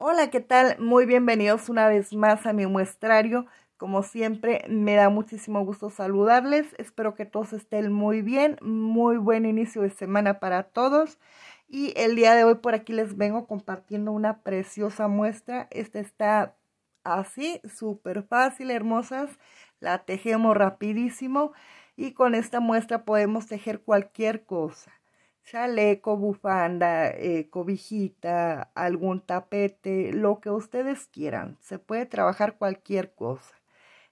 Hola, ¿qué tal? Muy bienvenidos una vez más a mi muestrario. Como siempre, me da muchísimo gusto saludarles. Espero que todos estén muy bien. Muy buen inicio de semana para todos. Y el día de hoy por aquí les vengo compartiendo una preciosa muestra. Esta está así, súper fácil, hermosas. La tejemos rapidísimo y con esta muestra podemos tejer cualquier cosa chaleco, bufanda, eh, cobijita, algún tapete, lo que ustedes quieran. Se puede trabajar cualquier cosa.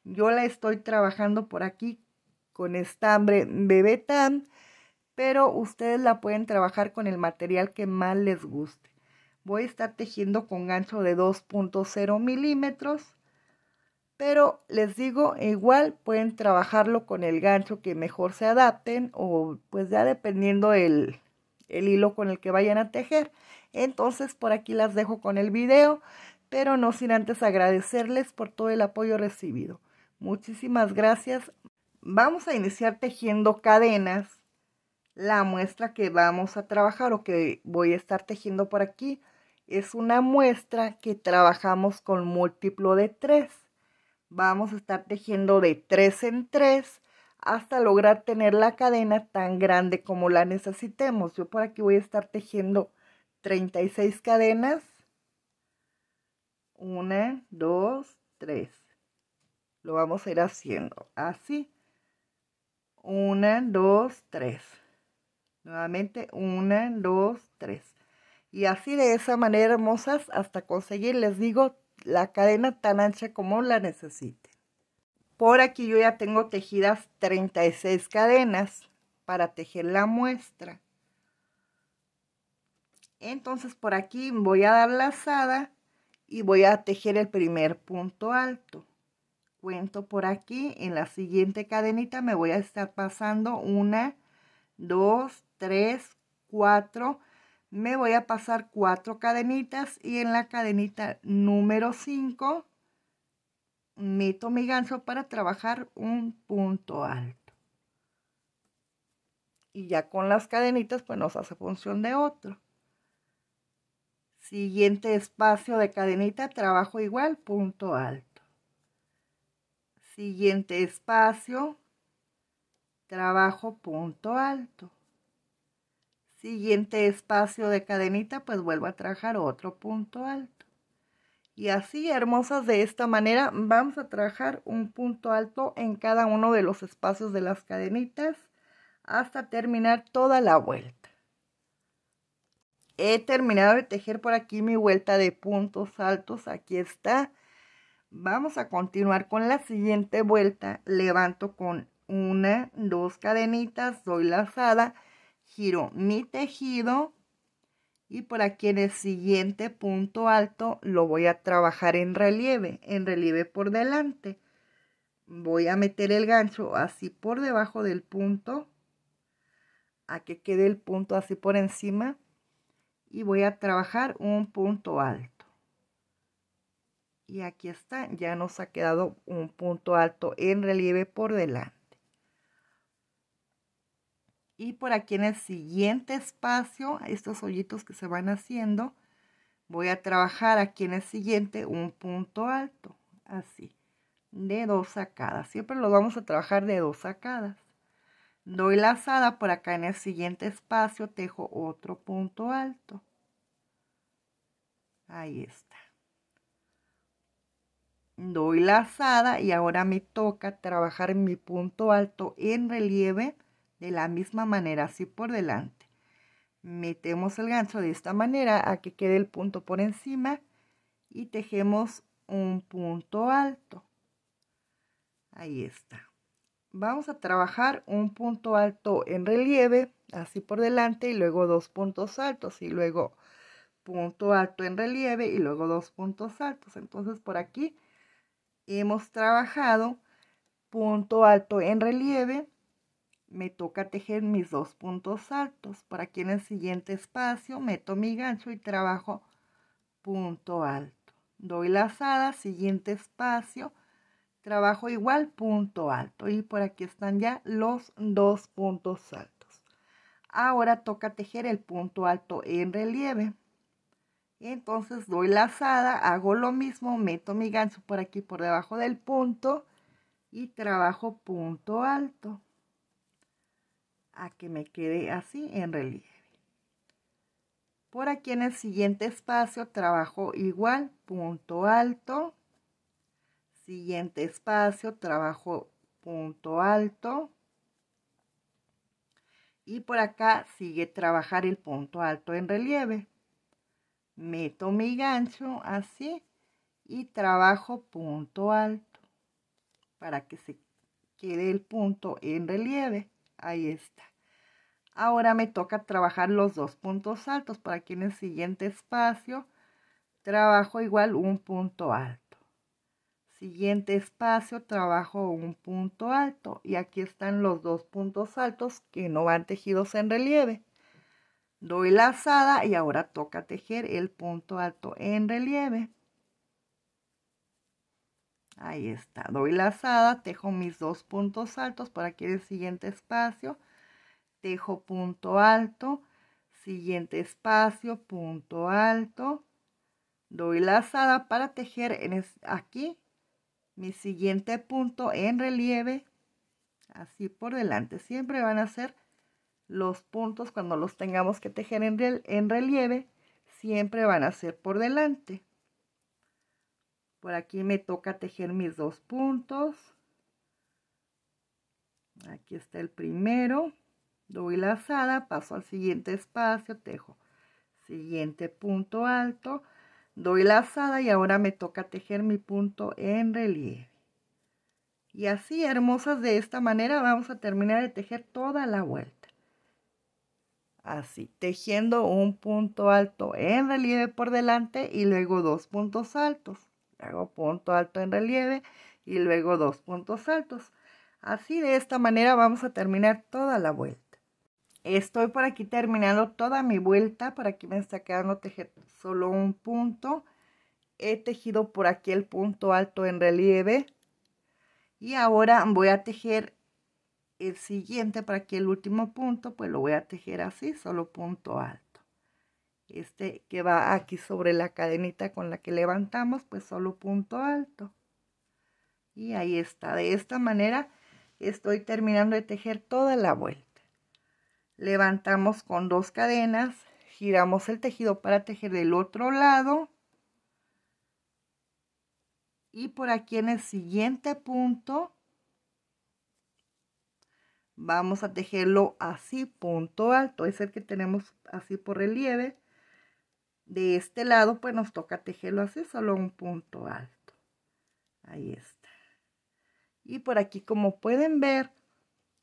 Yo la estoy trabajando por aquí con estambre bebetán, pero ustedes la pueden trabajar con el material que más les guste. Voy a estar tejiendo con gancho de 2.0 milímetros, pero les digo, igual pueden trabajarlo con el gancho que mejor se adapten o pues ya dependiendo el, el hilo con el que vayan a tejer. Entonces por aquí las dejo con el video, pero no sin antes agradecerles por todo el apoyo recibido. Muchísimas gracias. Vamos a iniciar tejiendo cadenas. La muestra que vamos a trabajar o que voy a estar tejiendo por aquí es una muestra que trabajamos con múltiplo de 3. Vamos a estar tejiendo de tres en tres hasta lograr tener la cadena tan grande como la necesitemos. Yo por aquí voy a estar tejiendo 36 cadenas. Una, dos, tres. Lo vamos a ir haciendo así. Una, dos, tres. Nuevamente, una, dos, tres. Y así de esa manera, hermosas, hasta conseguir, les digo, la cadena tan ancha como la necesite. Por aquí yo ya tengo tejidas 36 cadenas para tejer la muestra. Entonces por aquí voy a dar lazada y voy a tejer el primer punto alto. Cuento por aquí, en la siguiente cadenita me voy a estar pasando una, dos, tres, cuatro. Me voy a pasar cuatro cadenitas y en la cadenita número 5 Mito mi ganso para trabajar un punto alto. Y ya con las cadenitas, pues nos hace función de otro. Siguiente espacio de cadenita, trabajo igual, punto alto. Siguiente espacio, trabajo punto alto. Siguiente espacio de cadenita, pues vuelvo a trabajar otro punto alto. Y así, hermosas, de esta manera vamos a trabajar un punto alto en cada uno de los espacios de las cadenitas hasta terminar toda la vuelta. He terminado de tejer por aquí mi vuelta de puntos altos, aquí está. Vamos a continuar con la siguiente vuelta, levanto con una, dos cadenitas, doy lazada, giro mi tejido, y por aquí en el siguiente punto alto lo voy a trabajar en relieve, en relieve por delante. Voy a meter el gancho así por debajo del punto, a que quede el punto así por encima. Y voy a trabajar un punto alto. Y aquí está, ya nos ha quedado un punto alto en relieve por delante. Y por aquí en el siguiente espacio, estos hoyitos que se van haciendo, voy a trabajar aquí en el siguiente un punto alto, así, de dos sacadas. Siempre lo vamos a trabajar de dos sacadas. Doy lazada por acá en el siguiente espacio, tejo otro punto alto. Ahí está. Doy lazada y ahora me toca trabajar mi punto alto en relieve de la misma manera, así por delante. Metemos el gancho de esta manera a que quede el punto por encima y tejemos un punto alto. Ahí está. Vamos a trabajar un punto alto en relieve, así por delante, y luego dos puntos altos, y luego punto alto en relieve, y luego dos puntos altos. Entonces por aquí hemos trabajado punto alto en relieve, me toca tejer mis dos puntos altos. Por aquí en el siguiente espacio meto mi gancho y trabajo punto alto. Doy lazada, siguiente espacio, trabajo igual punto alto. Y por aquí están ya los dos puntos altos. Ahora toca tejer el punto alto en relieve. Entonces doy lazada, hago lo mismo, meto mi gancho por aquí por debajo del punto y trabajo punto alto a que me quede así en relieve. Por aquí en el siguiente espacio trabajo igual, punto alto, siguiente espacio trabajo punto alto y por acá sigue trabajar el punto alto en relieve. Meto mi gancho así y trabajo punto alto para que se quede el punto en relieve. Ahí está. Ahora me toca trabajar los dos puntos altos. para que en el siguiente espacio trabajo igual un punto alto. Siguiente espacio trabajo un punto alto. Y aquí están los dos puntos altos que no van tejidos en relieve. Doy la asada y ahora toca tejer el punto alto en relieve. Ahí está, doy lazada, tejo mis dos puntos altos para aquí el siguiente espacio, tejo punto alto, siguiente espacio, punto alto, doy lazada para tejer en aquí mi siguiente punto en relieve, así por delante. Siempre van a ser los puntos cuando los tengamos que tejer en relieve, siempre van a ser por delante. Por aquí me toca tejer mis dos puntos. Aquí está el primero. Doy lazada, paso al siguiente espacio, tejo siguiente punto alto, doy lazada y ahora me toca tejer mi punto en relieve. Y así, hermosas, de esta manera vamos a terminar de tejer toda la vuelta. Así, tejiendo un punto alto en relieve por delante y luego dos puntos altos hago punto alto en relieve y luego dos puntos altos. Así de esta manera vamos a terminar toda la vuelta. Estoy por aquí terminando toda mi vuelta, por aquí me está quedando tejer solo un punto. He tejido por aquí el punto alto en relieve y ahora voy a tejer el siguiente para que el último punto pues lo voy a tejer así, solo punto alto este que va aquí sobre la cadenita con la que levantamos, pues solo punto alto. Y ahí está. De esta manera estoy terminando de tejer toda la vuelta. Levantamos con dos cadenas, giramos el tejido para tejer del otro lado. Y por aquí en el siguiente punto vamos a tejerlo así, punto alto. Es el que tenemos así por relieve de este lado, pues nos toca tejerlo así, solo un punto alto. Ahí está. Y por aquí, como pueden ver,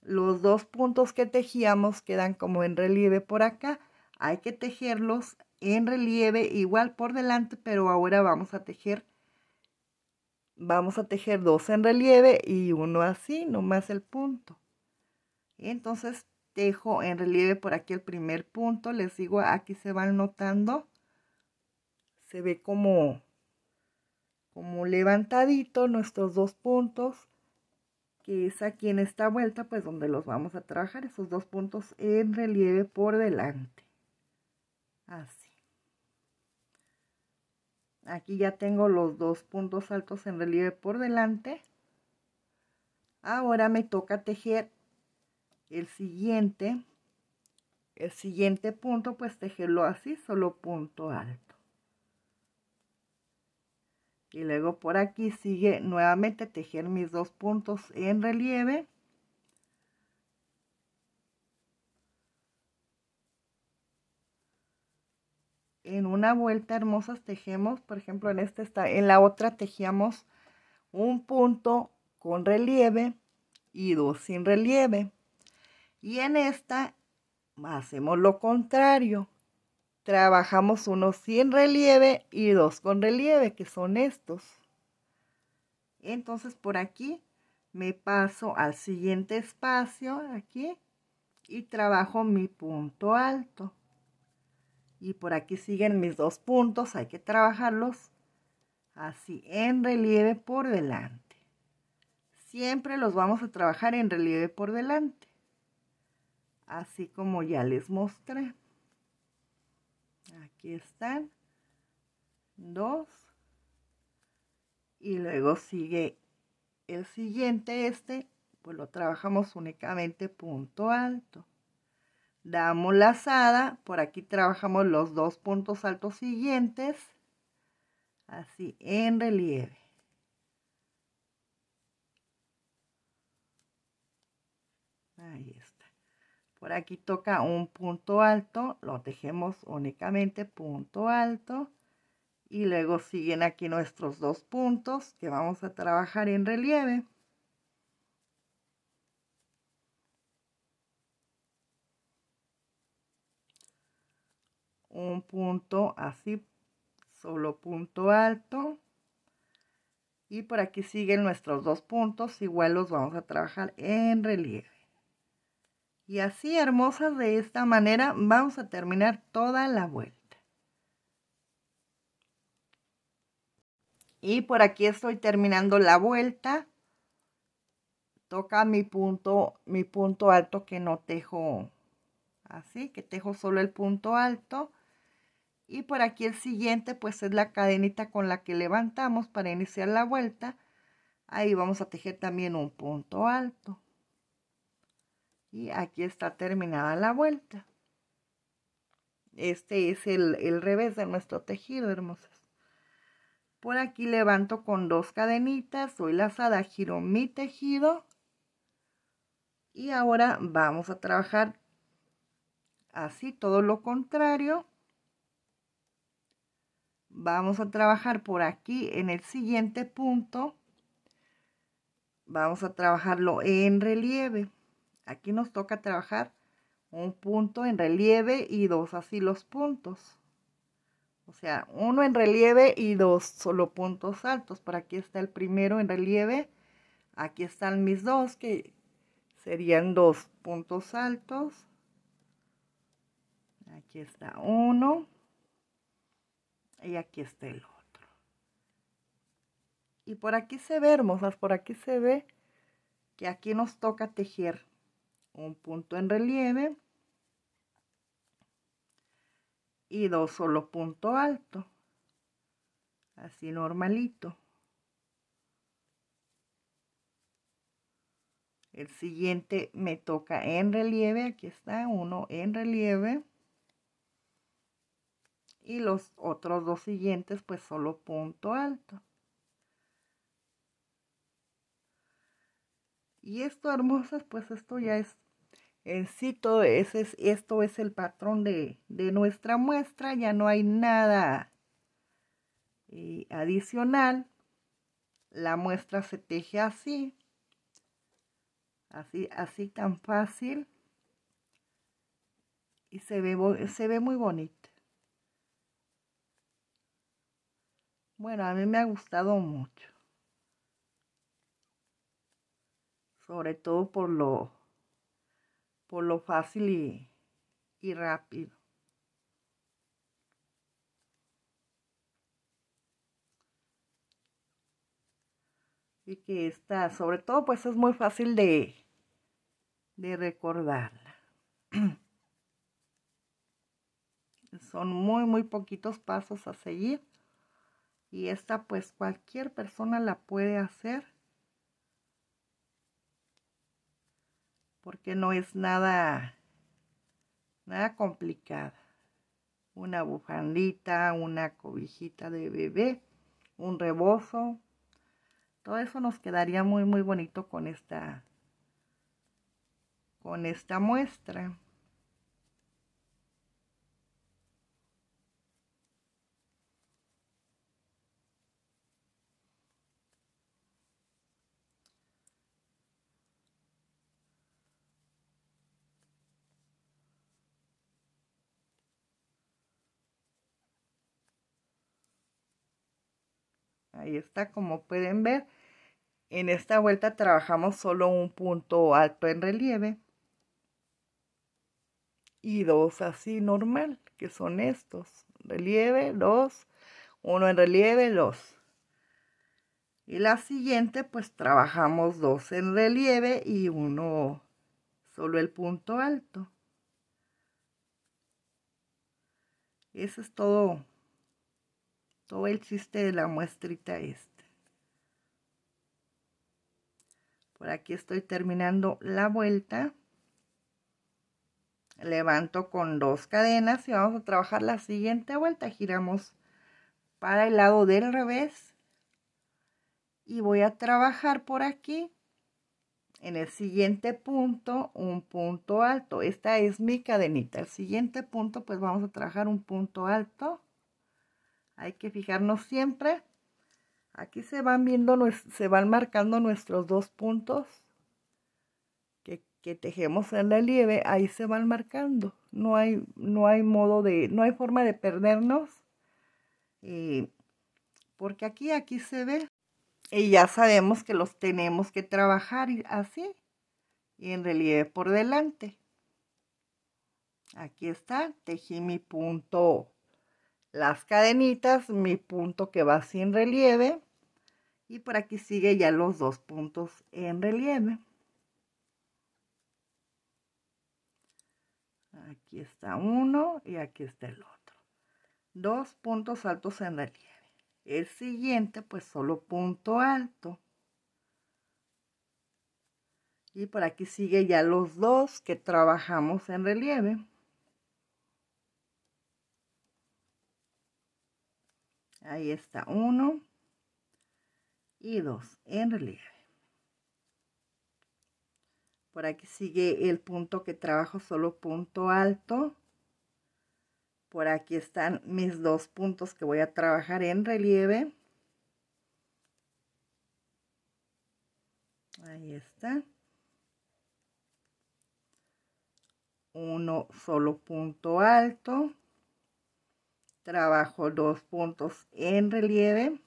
los dos puntos que tejíamos quedan como en relieve por acá. Hay que tejerlos en relieve igual por delante, pero ahora vamos a tejer vamos a tejer dos en relieve y uno así, nomás el punto. Entonces tejo en relieve por aquí el primer punto, les digo, aquí se van notando se ve como, como levantadito nuestros dos puntos, que es aquí en esta vuelta, pues donde los vamos a trabajar, esos dos puntos en relieve por delante. Así. Aquí ya tengo los dos puntos altos en relieve por delante. Ahora me toca tejer el siguiente, el siguiente punto, pues tejerlo así, solo punto alto y luego por aquí sigue nuevamente tejer mis dos puntos en relieve en una vuelta hermosas tejemos por ejemplo en esta está en la otra tejíamos un punto con relieve y dos sin relieve y en esta hacemos lo contrario trabajamos unos sin relieve y dos con relieve, que son estos. Entonces por aquí me paso al siguiente espacio, aquí, y trabajo mi punto alto. Y por aquí siguen mis dos puntos, hay que trabajarlos así en relieve por delante. Siempre los vamos a trabajar en relieve por delante, así como ya les mostré. Aquí están. Dos. Y luego sigue el siguiente, este, pues lo trabajamos únicamente punto alto. Damos lazada, por aquí trabajamos los dos puntos altos siguientes, así en relieve. por aquí toca un punto alto, lo tejemos únicamente punto alto y luego siguen aquí nuestros dos puntos que vamos a trabajar en relieve. Un punto así, solo punto alto. Y por aquí siguen nuestros dos puntos, igual los vamos a trabajar en relieve. Y así, hermosas, de esta manera vamos a terminar toda la vuelta. Y por aquí estoy terminando la vuelta. Toca mi punto, mi punto alto que no tejo así, que tejo solo el punto alto. Y por aquí el siguiente, pues es la cadenita con la que levantamos para iniciar la vuelta. Ahí vamos a tejer también un punto alto. Y aquí está terminada la vuelta. Este es el, revés de nuestro tejido, hermosas. Por aquí levanto con dos cadenitas, doy lazada, giro mi tejido. Y ahora vamos a trabajar así, todo lo contrario. Vamos a trabajar por aquí en el siguiente punto. Vamos a trabajarlo en relieve. Aquí nos toca trabajar un punto en relieve y dos así los puntos. O sea, uno en relieve y dos solo puntos altos. Por aquí está el primero en relieve. Aquí están mis dos, que serían dos puntos altos. Aquí está uno. Y aquí está el otro. Y por aquí se ve, hermosas, por aquí se ve que aquí nos toca tejer un punto en relieve y dos solo punto alto así normalito el siguiente me toca en relieve aquí está uno en relieve y los otros dos siguientes pues solo punto alto y esto hermosas pues esto ya es en sí, todo ese es, esto es el patrón de, de nuestra muestra, ya no hay nada eh, adicional. La muestra se teje así, así, así tan fácil y se ve, se ve muy bonita. Bueno, a mí me ha gustado mucho. Sobre todo por lo por lo fácil y, rápido. Y que esta, sobre todo, pues es muy fácil de, de recordarla. Son muy, muy poquitos pasos a seguir. Y esta, pues cualquier persona la puede hacer porque no es nada, nada complicada. Una bufandita, una cobijita de bebé, un rebozo. Todo eso nos quedaría muy, muy bonito con esta, con esta muestra. está, como pueden ver. En esta vuelta trabajamos solo un punto alto en relieve y dos así normal, que son estos. Relieve, dos, uno en relieve, dos. Y la siguiente, pues trabajamos dos en relieve y uno solo el punto alto. Eso es todo todo el chiste de la muestrita este. Por aquí estoy terminando la vuelta. Levanto con dos cadenas y vamos a trabajar la siguiente vuelta. Giramos para el lado del revés. Y voy a trabajar por aquí en el siguiente punto un punto alto. Esta es mi cadenita. El siguiente punto pues vamos a trabajar un punto alto. Hay que fijarnos siempre. Aquí se van viendo, se van marcando nuestros dos puntos que, tejemos en relieve. Ahí se van marcando. No hay, no hay modo de, no hay forma de perdernos. porque aquí, aquí se ve. Y ya sabemos que los tenemos que trabajar así y en relieve por delante. Aquí está, tejí mi punto las cadenitas, mi punto que va sin relieve y por aquí sigue ya los dos puntos en relieve. Aquí está uno y aquí está el otro. Dos puntos altos en relieve. El siguiente pues solo punto alto. Y por aquí sigue ya los dos que trabajamos en relieve. Ahí está uno y dos en relieve. Por aquí sigue el punto que trabajo solo punto alto. Por aquí están mis dos puntos que voy a trabajar en relieve. Ahí está. Uno solo punto alto trabajo dos puntos en relieve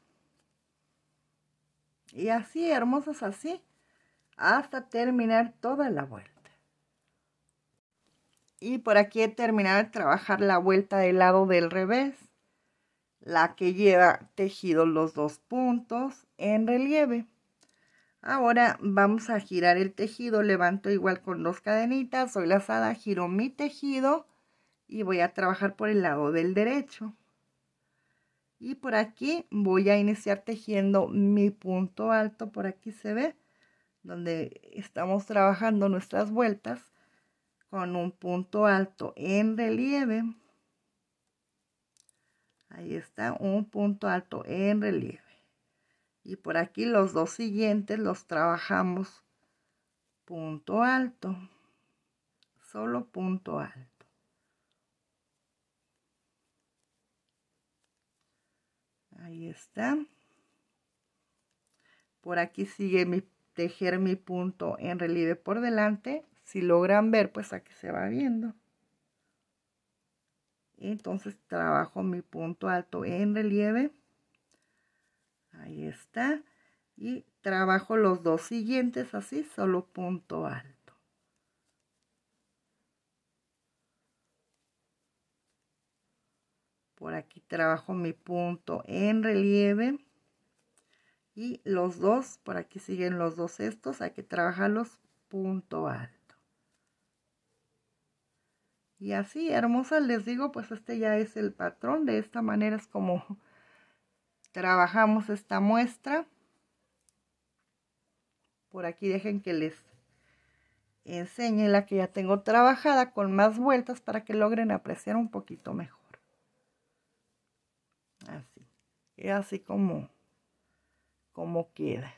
y así hermosas así hasta terminar toda la vuelta y por aquí he terminado de trabajar la vuelta del lado del revés la que lleva tejido los dos puntos en relieve ahora vamos a girar el tejido levanto igual con dos cadenitas soy lazada giro mi tejido y voy a trabajar por el lado del derecho. Y por aquí voy a iniciar tejiendo mi punto alto, por aquí se ve, donde estamos trabajando nuestras vueltas con un punto alto en relieve. Ahí está, un punto alto en relieve. Y por aquí los dos siguientes los trabajamos punto alto, solo punto alto. ahí está por aquí sigue mi tejer mi punto en relieve por delante si logran ver pues aquí se va viendo entonces trabajo mi punto alto en relieve ahí está y trabajo los dos siguientes así solo punto alto por aquí trabajo mi punto en relieve y los dos, por aquí siguen los dos estos, hay que trabajarlos punto alto. Y así, hermosas, les digo, pues este ya es el patrón, de esta manera es como trabajamos esta muestra. Por aquí dejen que les enseñe la que ya tengo trabajada con más vueltas para que logren apreciar un poquito mejor. Es así como, como queda.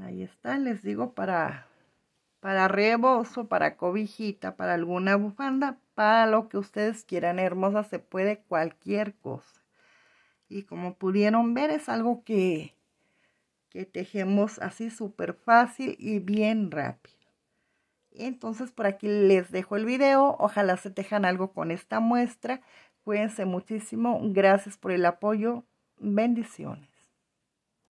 Ahí está, les digo, para, para rebozo, para cobijita, para alguna bufanda, para lo que ustedes quieran, hermosa, se puede cualquier cosa. Y como pudieron ver, es algo que, que tejemos así súper fácil y bien rápido. Entonces por aquí les dejo el video. Ojalá se tejan algo con esta muestra. Cuídense muchísimo. Gracias por el apoyo. Bendiciones.